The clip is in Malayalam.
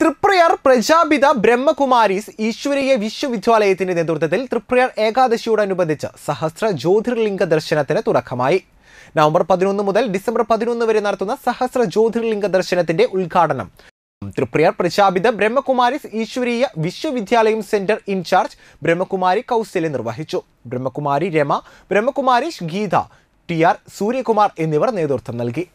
തൃപ്രയാർ പ്രജാപിത ബ്രഹ്മകുമാരീസ് ഈശ്വരീയ വിശ്വവിദ്യാലയത്തിന്റെ നേതൃത്വത്തിൽ തൃപ്രയാർ ഏകാദശിയോടനുബന്ധിച്ച് സഹസ്ര ജ്യോതിർലിംഗ ദർശനത്തിന് തുടക്കമായി നവംബർ പതിനൊന്ന് മുതൽ ഡിസംബർ പതിനൊന്ന് വരെ നടത്തുന്ന സഹസ്ര ജ്യോതിർലിംഗ ദർശനത്തിന്റെ ഉദ്ഘാടനം തൃപ്രയാർ പ്രജാപിത ബ്രഹ്മകുമാരീസ് ഈശ്വരീയ വിശ്വവിദ്യാലയം സെന്റർ ഇൻചാർജ് ബ്രഹ്മകുമാരി കൗസല്യം നിർവഹിച്ചു ബ്രഹ്മകുമാരി രമ ബ്രഹ്മകുമാരീഷ് ഗീത ടി ആർ സൂര്യകുമാർ എന്നിവർ നേതൃത്വം നൽകി